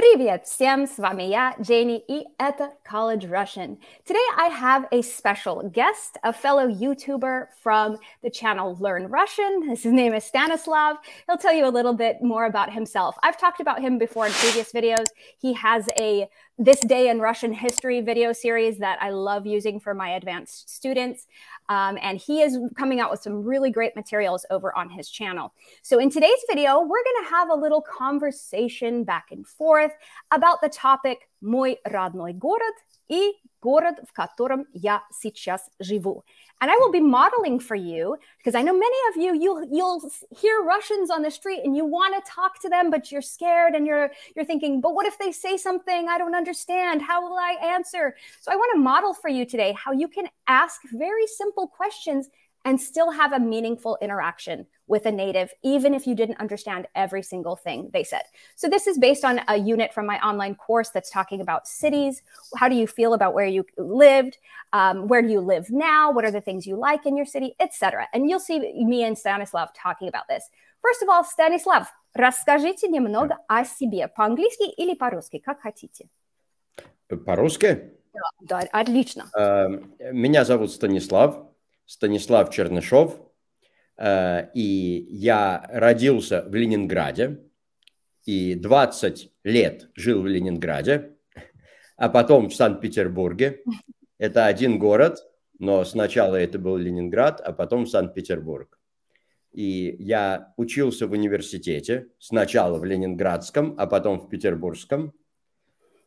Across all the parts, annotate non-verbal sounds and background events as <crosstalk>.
Привет всем! С вами я, Janie, и это College Russian. Today I have a special guest, a fellow YouTuber from the channel Learn Russian. His name is Stanislav. He'll tell you a little bit more about himself. I've talked about him before in previous videos. He has a this day in Russian history video series that I love using for my advanced students. Um, and he is coming out with some really great materials over on his channel. So in today's video, we're going to have a little conversation back and forth about the topic Мой родной город и город, в котором я сейчас живу. And I will be modeling for you because I know many of you, you you'll hear Russians on the street and you want to talk to them, but you're scared and you're you're thinking, but what if they say something I don't understand? How will I answer? So I want to model for you today how you can ask very simple questions and still have a meaningful interaction with a native, even if you didn't understand every single thing they said. So, this is based on a unit from my online course that's talking about cities. How do you feel about where you lived? Um, where do you live now? What are the things you like in your city, etc. And you'll see me and Stanislav talking about this. First of all, Stanislav, расскажите немного о себе по-английски или по-русски, как хотите. По-русски? Да, отлично. Меня зовут Станислав. Станислав Чернышов, э, и я родился в Ленинграде, и 20 лет жил в Ленинграде, а потом в Санкт-Петербурге. Это один город, но сначала это был Ленинград, а потом Санкт-Петербург. И я учился в университете, сначала в Ленинградском, а потом в Петербургском.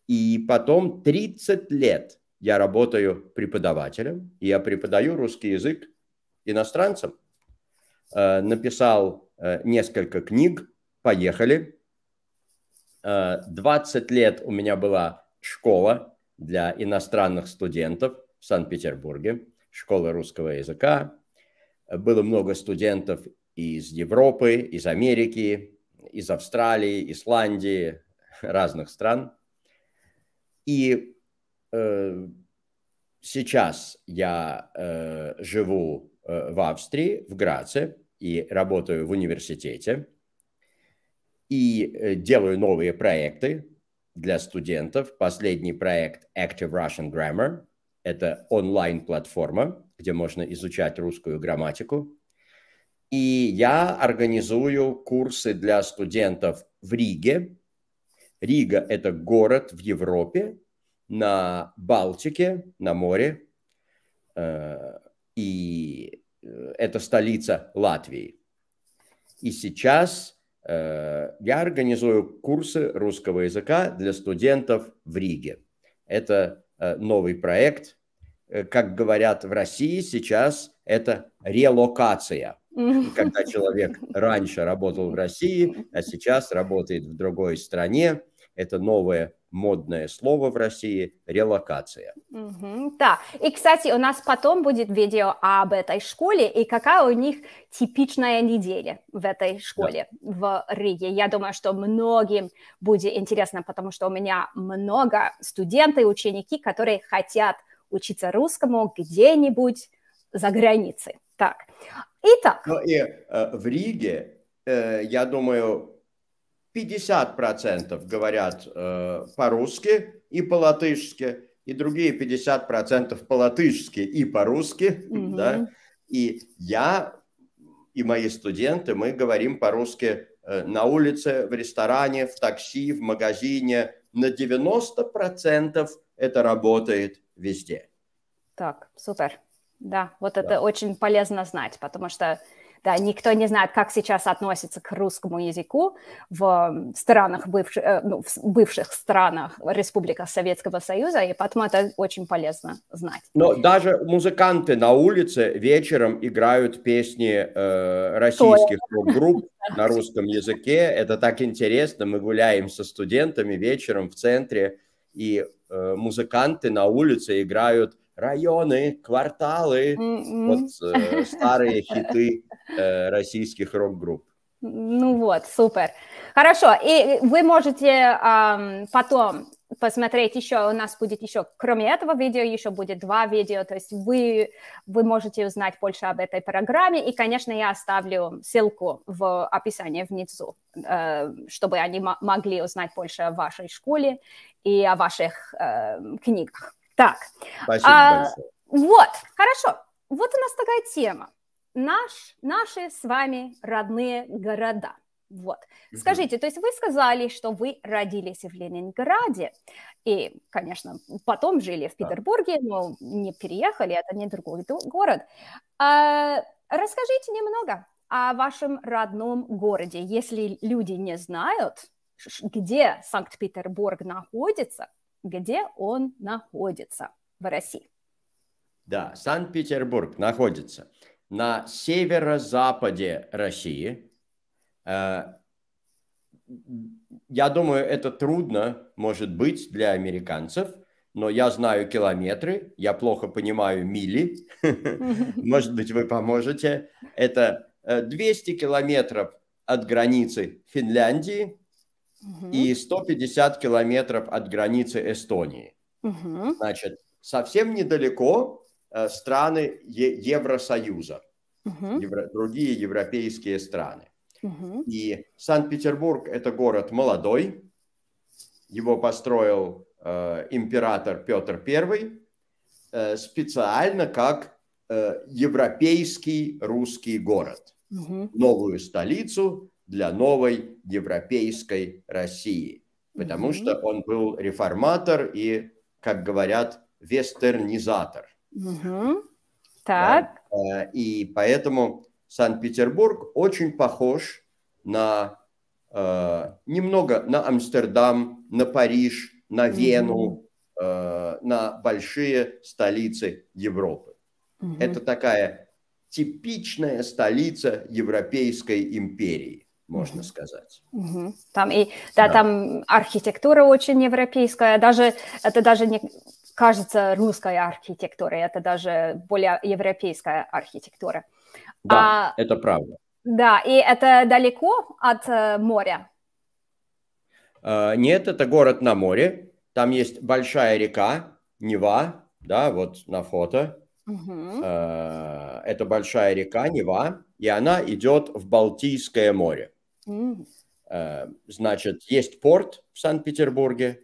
И потом 30 лет – я работаю преподавателем, я преподаю русский язык иностранцам. Э, написал э, несколько книг, поехали. 20 э, лет у меня была школа для иностранных студентов в Санкт-Петербурге, школа русского языка. Было много студентов из Европы, из Америки, из Австралии, Исландии, <laughs> разных стран. И сейчас я э, живу э, в Австрии, в Граце, и работаю в университете, и э, делаю новые проекты для студентов. Последний проект Active Russian Grammar – это онлайн-платформа, где можно изучать русскую грамматику. И я организую курсы для студентов в Риге. Рига – это город в Европе, на Балтике, на море, э, и э, это столица Латвии. И сейчас э, я организую курсы русского языка для студентов в Риге. Это новый проект. Как говорят в России, сейчас это релокация. <laughs> Когда человек раньше работал в России, а сейчас работает в другой стране, это новое модное слово в России – релокация. Угу, да. И, кстати, у нас потом будет видео об этой школе и какая у них типичная неделя в этой школе да. в Риге. Я думаю, что многим будет интересно, потому что у меня много студенты и ученики, которые хотят учиться русскому где-нибудь за границей. Так. Итак. Ну и э, в Риге, э, я думаю, 50% говорят э, по-русски и по-латышски, и другие 50% по-латышски и по-русски, угу. да, и я и мои студенты, мы говорим по-русски э, на улице, в ресторане, в такси, в магазине. На 90% это работает везде. Так, супер. Да, вот да. это очень полезно знать, потому что да, никто не знает, как сейчас относится к русскому языку в странах бывших, э, ну, в бывших странах республиках Советского Союза, и поэтому это очень полезно знать. Но даже музыканты на улице вечером играют песни э, российских групп <laughs> на русском языке. Это так интересно. Мы гуляем со студентами вечером в центре, и э, музыканты на улице играют районы, кварталы, mm-hmm. вот э, старые <laughs> хиты э, российских рок-групп. Ну вот, супер. Хорошо, и э, вы можете эм, потом посмотреть еще, у нас будет еще, кроме этого видео, еще будет два видео, то есть вы, вы можете узнать больше об этой программе, и, конечно, я оставлю ссылку в описании внизу, э, чтобы они могли узнать больше о вашей школе и о ваших э, книгах. Так. Спасибо а, большое. Вот, хорошо. Вот у нас такая тема. Наш, наши с вами родные города. Вот. Скажите, то есть вы сказали, что вы родились в Ленинграде, и, конечно, потом жили в Петербурге, но не переехали, это не другой город. А, расскажите немного о вашем родном городе. Если люди не знают, где Санкт-Петербург находится, где он находится в России. Да, Санкт-Петербург находится на северо-западе России. Э, я думаю, это трудно, может быть, для американцев, но я знаю километры, я плохо понимаю мили. Может быть, вы поможете. Это 200 э, километров от границы Финляндии и 150 километров от границы Эстонии. Угу. Значит, совсем недалеко э, страны Евросоюза, угу. евро, другие европейские страны. Угу. И Санкт-Петербург – это город молодой, его построил э, император Петр I э, специально как э, европейский русский город. Угу. Новую столицу для новой европейской России, потому mm-hmm. что он был реформатор и, как говорят, вестернизатор. Mm-hmm. Так. Да? Э, и поэтому Санкт-Петербург очень похож на э, немного на Амстердам, на Париж, на Вену, mm-hmm. э, на большие столицы Европы. Mm-hmm. Это такая типичная столица Европейской империи можно сказать. Угу. Там и да, да, там архитектура очень европейская, даже это даже не кажется русской архитектурой, это даже более европейская архитектура. Да, а, это правда. Да, и это далеко от э, моря. А, нет, это город на море. Там есть большая река Нева, да, вот на фото. Угу. А, это большая река Нева, и она идет в Балтийское море. Э, значит, есть порт в Санкт-Петербурге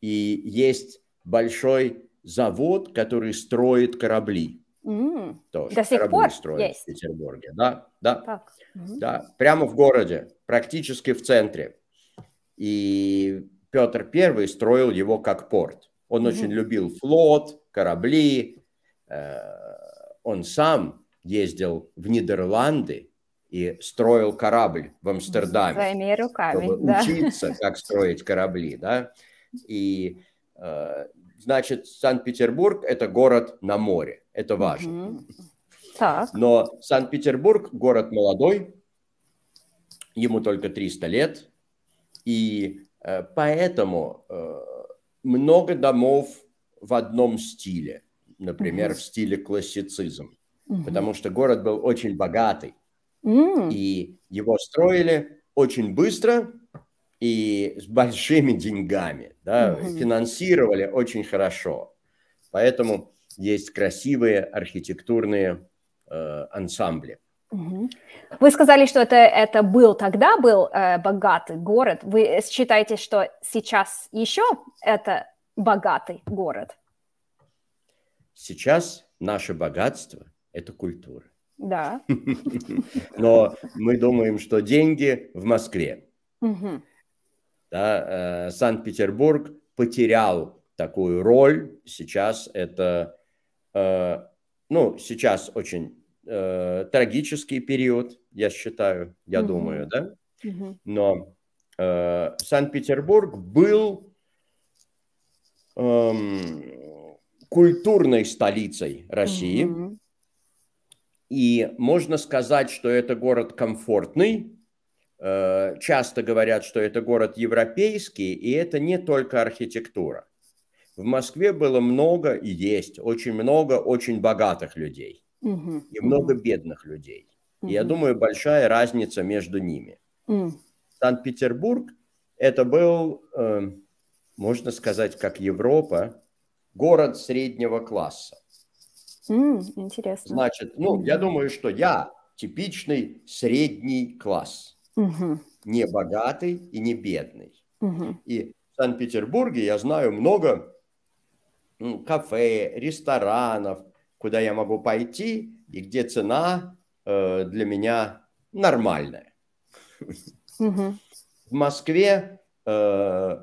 и есть большой завод, который строит корабли. Mm. Тоже До сих пор строят есть. в Петербурге. Да, да, так. Mm-hmm. да. Прямо в городе, практически в центре. И Петр Первый строил его как порт. Он mm-hmm. очень любил флот, корабли. Э, он сам ездил в Нидерланды и строил корабль в Амстердаме. Своими руками, чтобы да. учиться, как строить корабли, да. И, э, значит, Санкт-Петербург – это город на море, это важно. Угу. Так. Но Санкт-Петербург – город молодой, ему только 300 лет, и э, поэтому э, много домов в одном стиле, например, угу. в стиле классицизм, угу. потому что город был очень богатый Mm. И его строили очень быстро и с большими деньгами, да, mm-hmm. финансировали очень хорошо. Поэтому есть красивые архитектурные э, ансамбли. Вы сказали, что это, это был тогда был э, богатый город. Вы считаете, что сейчас еще это богатый город? Сейчас наше богатство – это культура. Да. <laughs> Но мы думаем, что деньги в Москве. Да, э, Санкт-Петербург потерял такую роль. Сейчас это, э, ну, сейчас очень э, трагический период, я считаю, я думаю, да. Но Санкт-Петербург был эм, культурной столицей России. Угу и можно сказать, что это город комфортный. Э, часто говорят, что это город европейский, и это не только архитектура. В Москве было много и есть очень много очень богатых людей угу. и много бедных людей. Угу. И я думаю, большая разница между ними. Угу. Санкт-Петербург это был, э, можно сказать, как Европа, город среднего класса. Mm, интересно. Значит, ну, я думаю, что я типичный средний класс. Угу. Не богатый и не бедный. Угу. И в Санкт-Петербурге я знаю много ну, кафе, ресторанов, куда я могу пойти и где цена э, для меня нормальная. Угу. В Москве э,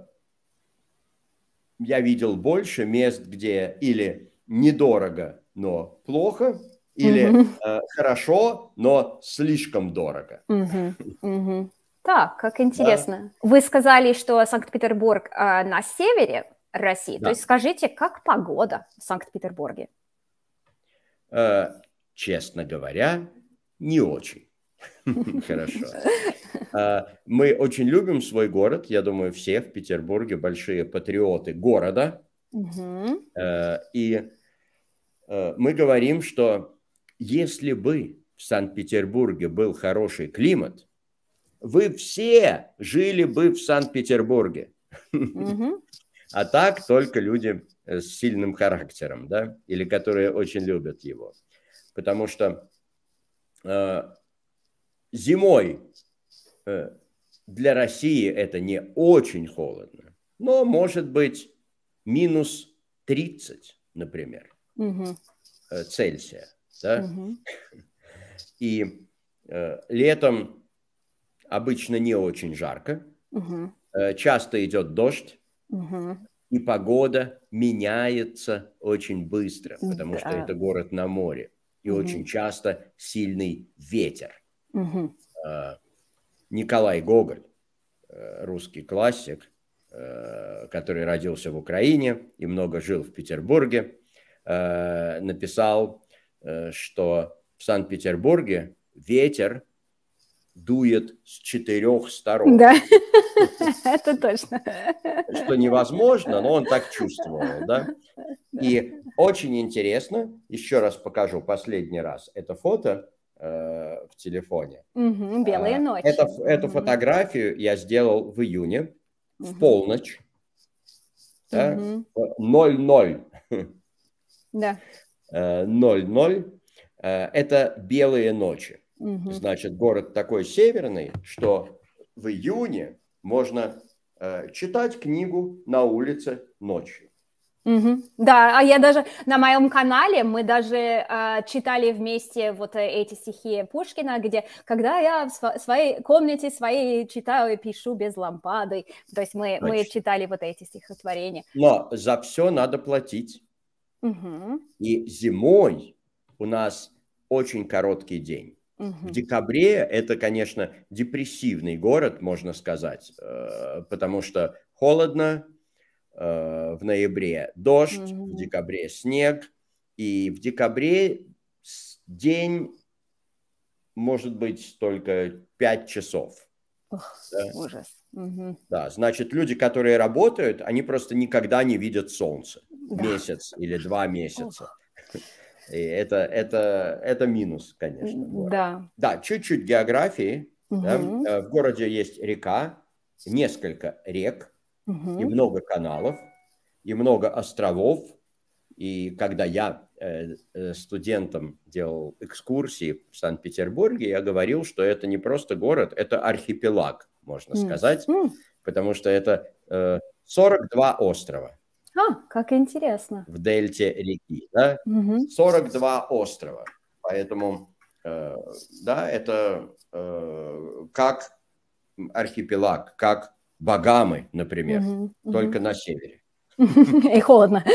я видел больше мест, где или недорого но плохо, или угу. э, хорошо, но слишком дорого. Угу. Угу. Так, как интересно. Да. Вы сказали, что Санкт-Петербург э, на севере России. Да. То есть скажите, как погода в Санкт-Петербурге? Э, честно говоря, не очень. <laughs> Хорошо. Э, мы очень любим свой город. Я думаю, все в Петербурге большие патриоты города. Э, и Э, мы говорим, что если бы в Санкт-Петербурге был хороший климат, вы все жили бы в Санкт-Петербурге. А так только люди э, с сильным характером, да, или которые очень любят его. Потому что э, зимой э, для России это не очень холодно, но может быть минус 30, например угу. Цельсия. Да? Угу. <laughs> И э, летом обычно не очень жарко, угу. э, часто идет дождь, угу. и погода меняется очень быстро, потому да. что это город на море, и угу. очень часто сильный ветер. Угу. Э, Николай Гоголь, э, русский классик, э, который родился в Украине и много жил в Петербурге, Э, написал, э, что в Санкт-Петербурге ветер дует с четырех сторон. Да, <laughs> это точно. Что невозможно, но он так чувствовал, да? И очень интересно, еще раз покажу последний раз это фото э, в телефоне. Угу, белые ночи. эту фотографию я сделал в июне, в полночь, да? 0 да. 0 э, э, Это белые ночи. Угу. Значит, город такой северный, что в июне можно э, читать книгу на улице ночью. Угу. Да, а я даже на моем канале мы даже э, читали вместе вот эти стихи Пушкина, где когда я в своей комнате своей читаю и пишу без лампады, то есть мы Значит, мы читали вот эти стихотворения. Но за все надо платить. Угу. И зимой у нас очень короткий день. Угу. В декабре это, конечно, депрессивный город, можно сказать, э, потому что холодно, э, в ноябре дождь, угу. в декабре снег, и в декабре день может быть только 5 часов. Ох, да? Ужас. Угу. Да, значит, люди, которые работают, они просто никогда не видят солнце. Да. Месяц или два месяца. Ох. И это, это, это минус, конечно. Город. Да. Да, чуть-чуть географии. Угу. Да? Э, в городе есть река, несколько рек, угу. и много каналов, и много островов. И когда я э, э, студентам делал экскурсии в Санкт-Петербурге, я говорил, что это не просто город, это архипелаг можно mm. сказать, mm. потому что это э, 42 острова. А, как интересно. В дельте реки, да? Mm-hmm. 42 острова. Поэтому, э, да, это э, как архипелаг, как Багамы, например, mm-hmm. Mm-hmm. только на севере. <laughs> И холодно. <laughs>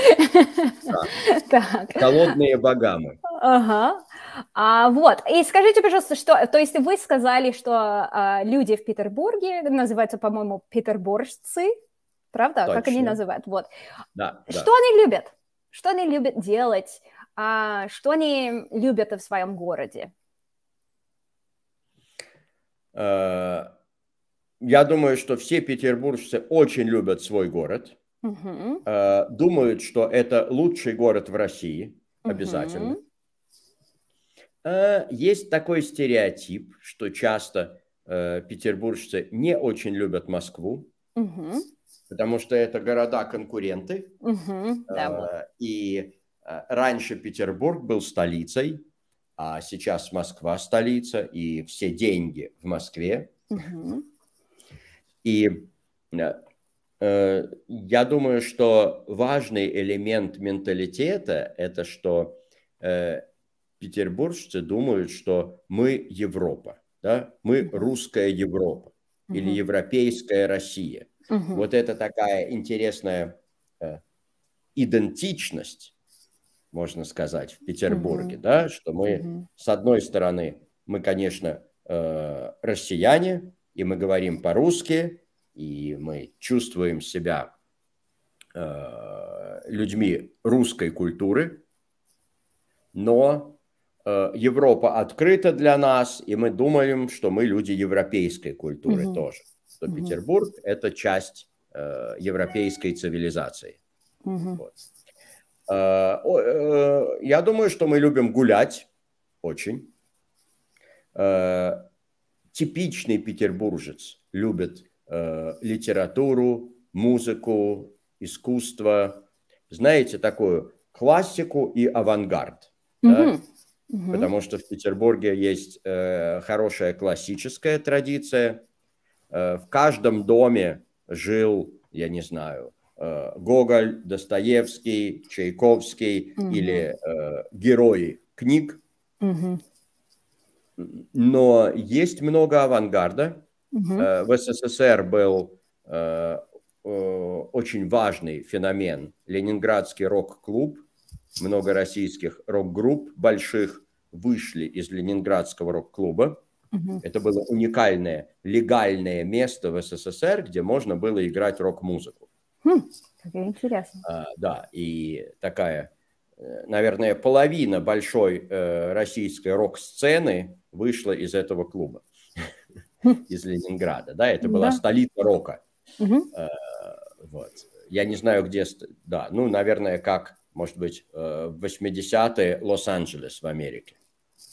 Так. Холодные Багамы. Ага. А, вот, и скажите, пожалуйста, что, то есть вы сказали, что а, люди в Петербурге называются, по-моему, петербуржцы, правда? Точно. Как они называют, вот. Да, что да. они любят? Что они любят делать? А, что они любят в своем городе? Э, я думаю, что все петербуржцы очень любят свой город, угу. думают, что это лучший город в России, обязательно. Угу. Э, есть такой стереотип, что часто э, петербуржцы не очень любят Москву, угу. потому что это города-конкуренты. Угу, да. Э, и раньше Петербург был столицей, а сейчас Москва столица, и все деньги в Москве. Угу. И я думаю, что важный элемент менталитета – это что петербуржцы думают, что мы Европа, да? мы русская Европа угу. или европейская Россия. Угу. Вот это такая интересная э, идентичность, можно сказать, в Петербурге, угу. да, что мы, угу. с одной стороны, мы, конечно, э, россияне, и мы говорим по-русски, и мы чувствуем себя э, людьми русской культуры, но Э, Европа открыта для нас, и мы думаем, что мы люди европейской культуры угу. тоже. Что угу. Петербург – это часть э, европейской цивилизации. Угу. Вот. Э, э, я думаю, что мы любим гулять очень. Э, типичный петербуржец любит э, литературу, музыку, искусство. Знаете, такую классику и авангард. Угу. Да? угу. потому что в Петербурге есть э, хорошая классическая традиция. Э, в каждом доме жил, я не знаю, э, Гоголь, Достоевский, Чайковский угу. или э, герои книг. Угу. Но есть много авангарда. Угу. в СССР был э, э, очень важный феномен Ленинградский рок-клуб – много российских рок-групп больших вышли из Ленинградского рок-клуба. Угу. Это было уникальное легальное место в СССР, где можно было играть рок-музыку. Хм, как интересно. А, да, и такая, э, наверное, половина большой э, российской рок-сцены вышла из этого клуба, хм. из Ленинграда. Да, это была столица рока. Э, вот. Я не знаю, где... Да, ну, наверное, как может быть, э, в 80-е Лос-Анджелес в Америке.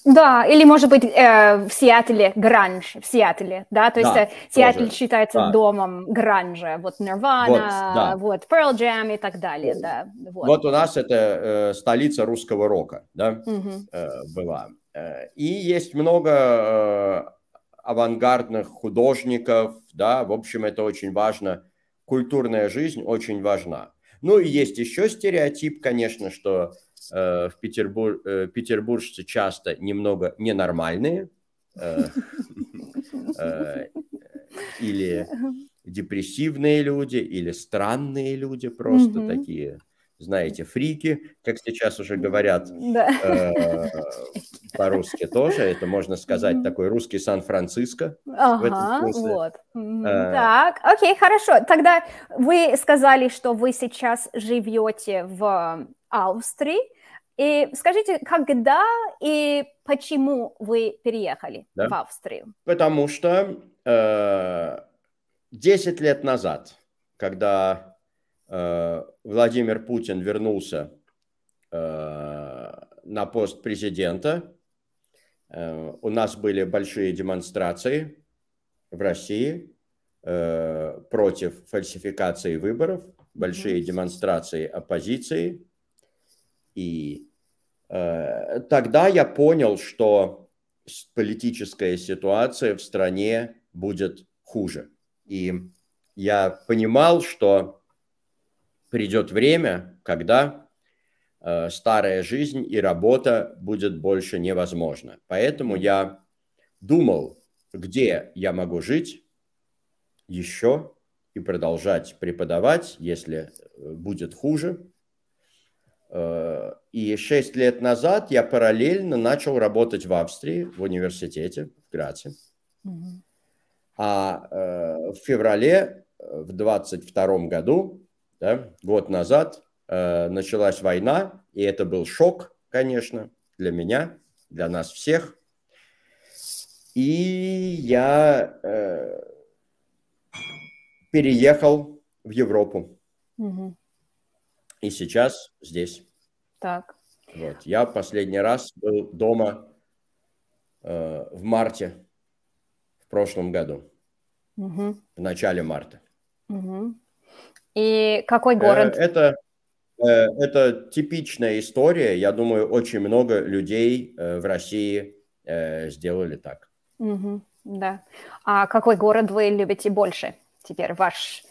Да, или, может быть, э, в Сиэтле гранж, в Сиэтле, да, то есть э, Сиэтл тоже. считается да. домом гранжа, вот Nirvana, вот, да. вот Pearl Jam и так далее, да. Вот, вот у нас это э, столица русского рока, да, угу. э, была. Э, и есть много авангардных художников, да, в общем, это очень важно, культурная жизнь очень важна. Ну и есть еще стереотип, конечно, что э, в Петербур... э, петербуржцы часто немного ненормальные э, э или депрессивные люди, или странные люди просто такие знаете, фрики, как сейчас уже говорят да. э, <laughs> по-русски тоже. Это можно сказать такой русский Сан-Франциско. Ага, вот. Э, так, окей, хорошо. Тогда вы сказали, что вы сейчас живете в Австрии. И скажите, когда и почему вы переехали да? в Австрию? Потому что э, 10 лет назад, когда Э, Владимир Путин вернулся э, на пост президента. Э, у нас были большие демонстрации в России против фальсификации выборов, большие демонстрации оппозиции. И тогда я понял, что политическая ситуация в стране будет хуже. И я понимал, что придет время, когда э, старая жизнь и работа будет больше невозможна. Поэтому я думал, где я могу жить еще и продолжать преподавать, если э, будет хуже. Э, и шесть лет назад я параллельно начал работать в Австрии, в университете, в Граце. Угу. А э, в феврале в 22 году да? Год назад э, началась война, и это был шок, конечно, для меня, для нас всех. И я э, переехал в Европу. Угу. И сейчас здесь. Так. Вот. Я последний раз был дома э, в марте в прошлом году. Угу. В начале марта. Угу. И какой э, город? Это, э, это типичная история. Я думаю, очень много людей э, в России сделали так. Угу, да. А какой город вы любите больше теперь? Ваш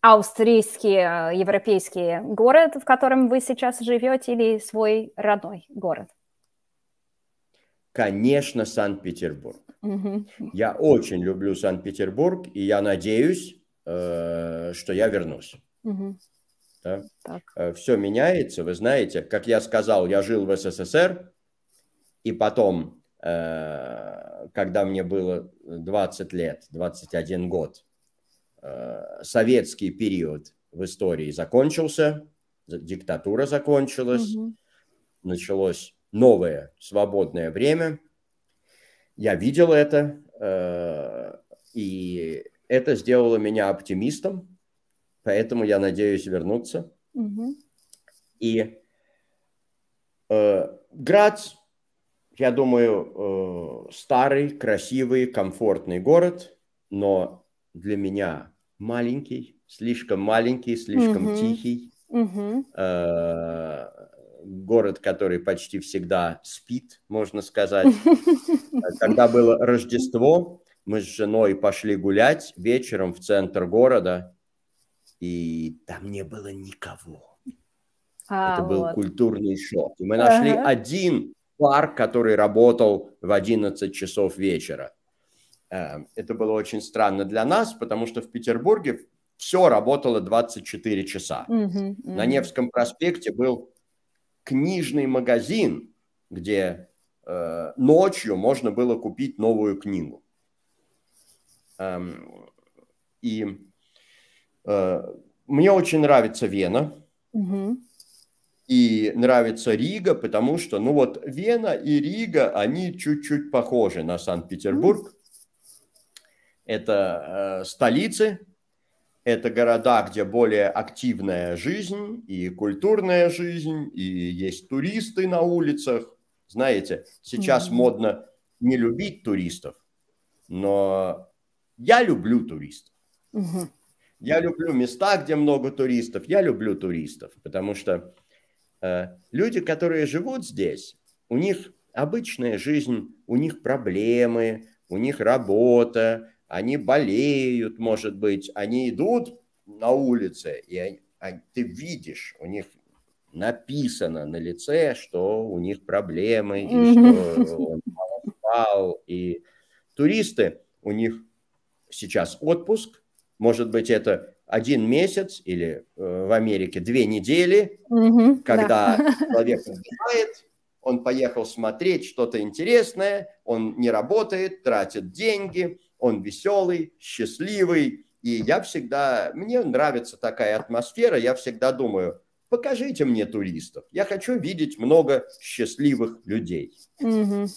австрийский, европейский город, в котором вы сейчас живете, или свой родной город? Конечно, Санкт-Петербург. Угу. Я очень люблю Санкт-Петербург, и я надеюсь, Э, что я вернусь. Угу. Да? Так. Э, Все меняется, вы знаете, как я сказал, я жил в СССР, и потом, э, когда мне было 20 лет, 21 год, советский период в истории закончился, диктатура закончилась, угу. началось новое свободное время. Я видел это, и это сделало меня оптимистом, поэтому я надеюсь вернуться. Угу. И э, Грац, я думаю, э, старый, красивый, комфортный город, но для меня маленький, слишком маленький, слишком угу. тихий. Угу. Э, город, который почти всегда спит, можно сказать. <laughs> Когда было Рождество, мы с женой пошли гулять вечером в центр города, и там не было никого. А, Это вот. был культурный шок. И мы ага. нашли один парк, который работал в 11 часов вечера. Э, это было очень странно для нас, потому что в Петербурге все работало 24 часа. Угу, угу. На Невском проспекте был книжный магазин, где э, ночью можно было купить новую книгу. Эм, и э, мне очень нравится Вена. Угу. И нравится Рига, потому что, ну вот, Вена и Рига, они чуть-чуть похожи на Санкт-Петербург. Это э, столицы, это города, где более активная жизнь и культурная жизнь, и есть туристы на улицах. Знаете, сейчас угу. модно не любить туристов, но я люблю туристов. Угу. Я люблю места, где много туристов. Я люблю туристов, потому что э, люди, которые живут здесь, у них обычная жизнь, у них проблемы, у них работа, они болеют, может быть, они идут на улице, и они, а, ты видишь, у них написано на лице, что у них проблемы, и что он мало спал, и туристы, у них сейчас отпуск, может быть, это один месяц или э, в Америке две недели, mm-hmm, когда да. <laughs> человек отдыхает, он поехал смотреть что-то интересное, он не работает, тратит деньги, он веселый, счастливый. И я всегда, мне нравится такая атмосфера, я всегда думаю, покажите мне туристов, я хочу видеть много счастливых людей. Mm-hmm.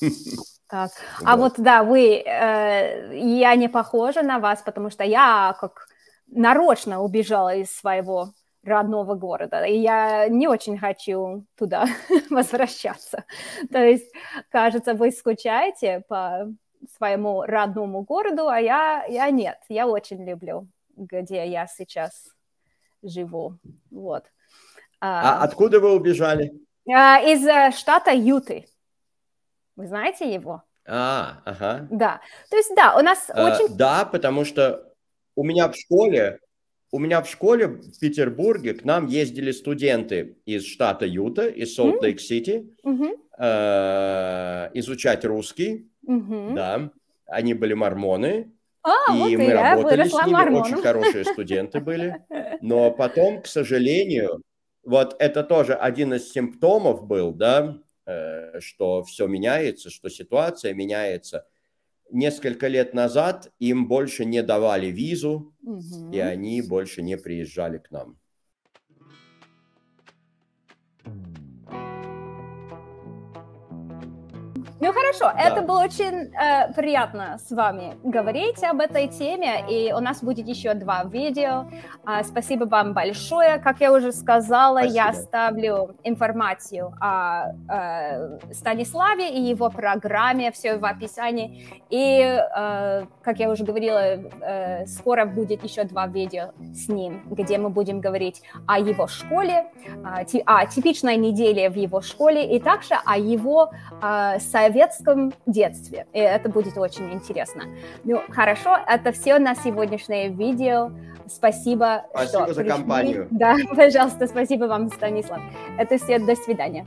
Так. А да. А вот да, вы, э, я не похожа на вас, потому что я как нарочно убежала из своего родного города, и я не очень хочу туда <laughs> возвращаться. То есть, кажется, вы скучаете по своему родному городу, а я, я нет, я очень люблю, где я сейчас живу. Вот. А, а откуда вы убежали? А, из э, штата Юты. Вы знаете его? А, ага. Да. То есть, да, у нас а, очень... Да, потому что у меня в школе, у меня в школе в Петербурге к нам ездили студенты из штата Юта, из Солт-Лейк-Сити, mm-hmm. э, изучать русский, mm-hmm. да. Они были мормоны, а, и вот мы и работали с ними, мормоном. очень хорошие студенты были. <laughs> Но потом, к сожалению, вот это тоже один из симптомов был, да, Э, что все меняется, что ситуация меняется. Несколько лет назад им больше не давали визу, угу. и они больше не приезжали к нам. Ну хорошо, да. это было очень э, приятно с вами говорить об этой теме, и у нас будет еще два видео. Э, спасибо вам большое. Как я уже сказала, спасибо. я оставлю информацию о э, Станиславе и его программе, все в описании. И, э, как я уже говорила, э, скоро будет еще два видео с ним, где мы будем говорить о его школе, э, о типичной неделе в его школе, и также о его э, советском детстве, и это будет очень интересно. Ну, хорошо, это все на сегодняшнее видео. Спасибо, спасибо что за пришли. компанию. Да, <laughs> пожалуйста, спасибо вам, Станислав. Это все, до свидания.